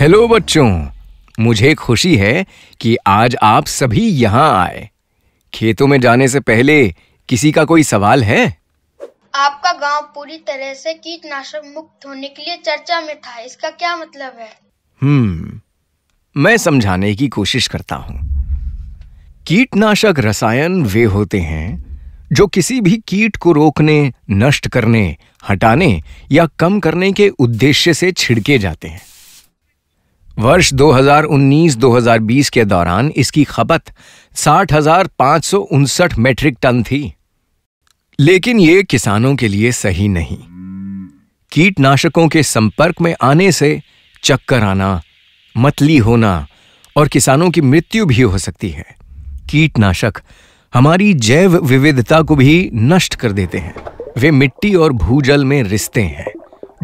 hello बच्चों मुझे खुशी है कि आज आप सभी यहाँ आए खेतों में जाने से पहले किसी का कोई सवाल है आपका गांव पूरी तरह से कीटनाशक मुक्त होने के लिए चर्चा में था इसका क्या मतलब है हम्म मैं समझाने की कोशिश करता हूँ कीटनाशक रसायन वे होते हैं जो किसी भी कीट को रोकने नष्ट करने हटाने या कम करने के उद्देश्य से छिड़के जाते हैं वर्ष 2019-2020 के दौरान इसकी खपत साठ मेट्रिक टन थी लेकिन ये किसानों के लिए सही नहीं कीटनाशकों के संपर्क में आने से चक्कर आना मतली होना और किसानों की मृत्यु भी हो सकती है कीटनाशक हमारी जैव विविधता को भी नष्ट कर देते हैं वे मिट्टी और भूजल में रिश्ते हैं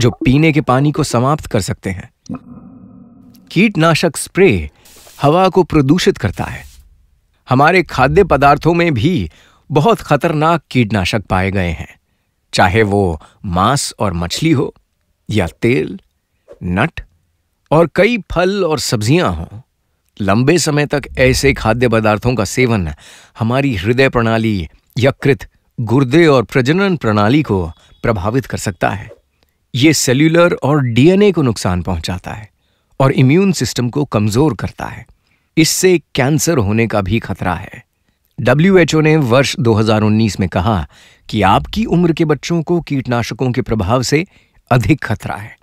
जो पीने के पानी को समाप्त कर सकते हैं कीटनाशक स्प्रे हवा को प्रदूषित करता है हमारे खाद्य पदार्थों में भी बहुत खतरनाक कीटनाशक पाए गए हैं चाहे वो मांस और मछली हो या तेल नट और कई फल और सब्जियां हों लंबे समय तक ऐसे खाद्य पदार्थों का सेवन हमारी हृदय प्रणाली यकृत गुर्दे और प्रजनन प्रणाली को प्रभावित कर सकता है ये सेल्यूलर और डीएनए को नुकसान पहुंचाता है और इम्यून सिस्टम को कमजोर करता है इससे कैंसर होने का भी खतरा है डब्ल्यूएचओ ने वर्ष 2019 में कहा कि आपकी उम्र के बच्चों को कीटनाशकों के प्रभाव से अधिक खतरा है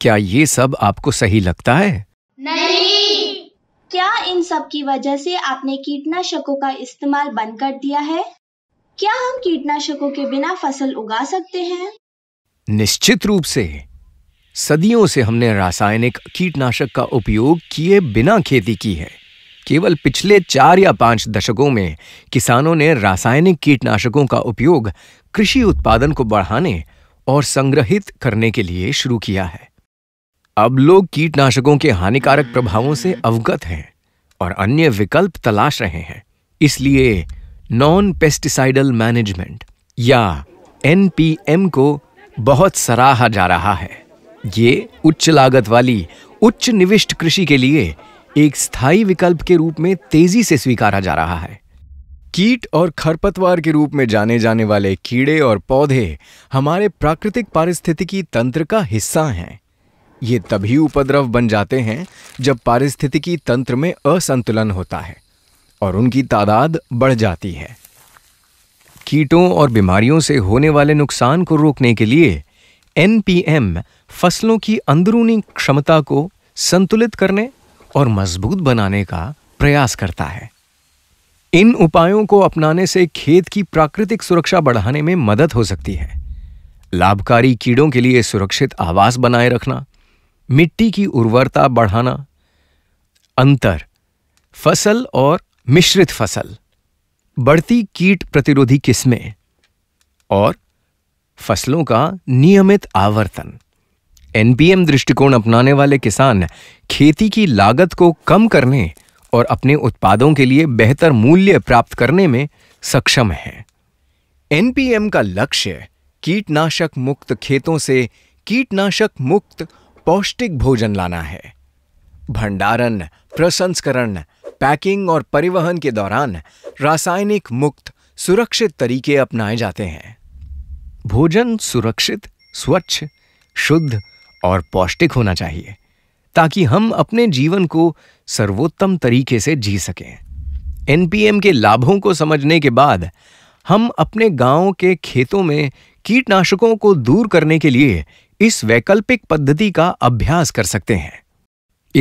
क्या ये सब आपको सही लगता है नहीं क्या इन सब की वजह से आपने कीटनाशकों का इस्तेमाल बंद कर दिया है क्या हम कीटनाशकों के बिना फसल उगा सकते हैं निश्चित रूप से सदियों से हमने रासायनिक कीटनाशक का उपयोग किए बिना खेती की है केवल पिछले चार या पांच दशकों में किसानों ने रासायनिक कीटनाशकों का उपयोग कृषि उत्पादन को बढ़ाने और संग्रहित करने के लिए शुरू किया है अब लोग कीटनाशकों के हानिकारक प्रभावों से अवगत हैं और अन्य विकल्प तलाश रहे हैं इसलिए नॉन पेस्टिसाइडल मैनेजमेंट या एनपीएम को बहुत सराहा जा रहा है ये उच्च लागत वाली उच्च निविष्ट कृषि के लिए एक स्थायी विकल्प के रूप में तेजी से स्वीकारा जा रहा है कीट और खरपतवार के रूप में जाने जाने वाले कीड़े और पौधे हमारे प्राकृतिक पारिस्थितिकी तंत्र का हिस्सा हैं ये तभी उपद्रव बन जाते हैं जब पारिस्थितिकी तंत्र में असंतुलन होता है और उनकी तादाद बढ़ जाती है कीटों और बीमारियों से होने वाले नुकसान को रोकने के लिए एनपीएम फसलों की अंदरूनी क्षमता को संतुलित करने और मजबूत बनाने का प्रयास करता है इन उपायों को अपनाने से खेत की प्राकृतिक सुरक्षा बढ़ाने में मदद हो सकती है लाभकारी कीड़ों के लिए सुरक्षित आवास बनाए रखना मिट्टी की उर्वरता बढ़ाना अंतर फसल और मिश्रित फसल बढ़ती कीट प्रतिरोधी किस्में और फसलों का नियमित आवर्तन एनबीएम दृष्टिकोण अपनाने वाले किसान खेती की लागत को कम करने और अपने उत्पादों के लिए बेहतर मूल्य प्राप्त करने में सक्षम हैं एनपीएम का लक्ष्य कीटनाशक मुक्त खेतों से कीटनाशक मुक्त पौष्टिक भोजन लाना है भंडारण प्रसंस्करण पैकिंग और परिवहन के दौरान रासायनिक मुक्त सुरक्षित तरीके अपनाए जाते हैं भोजन सुरक्षित स्वच्छ शुद्ध और पौष्टिक होना चाहिए ताकि हम अपने जीवन को सर्वोत्तम तरीके से जी सकें एनपीएम के लाभों को समझने के बाद हम अपने गांव के खेतों में कीटनाशकों को दूर करने के लिए इस वैकल्पिक पद्धति का अभ्यास कर सकते हैं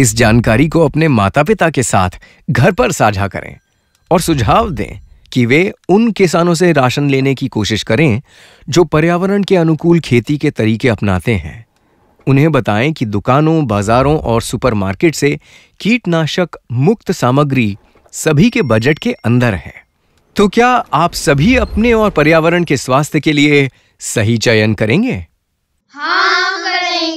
इस जानकारी को अपने माता पिता के साथ घर पर साझा करें और सुझाव दें कि वे उन किसानों से राशन लेने की कोशिश करें जो पर्यावरण के अनुकूल खेती के तरीके अपनाते हैं उन्हें बताएं कि दुकानों बाजारों और सुपरमार्केट से कीटनाशक मुक्त सामग्री सभी के बजट के अंदर है तो क्या आप सभी अपने और पर्यावरण के स्वास्थ्य के लिए सही चयन करेंगे हाँ करेंगे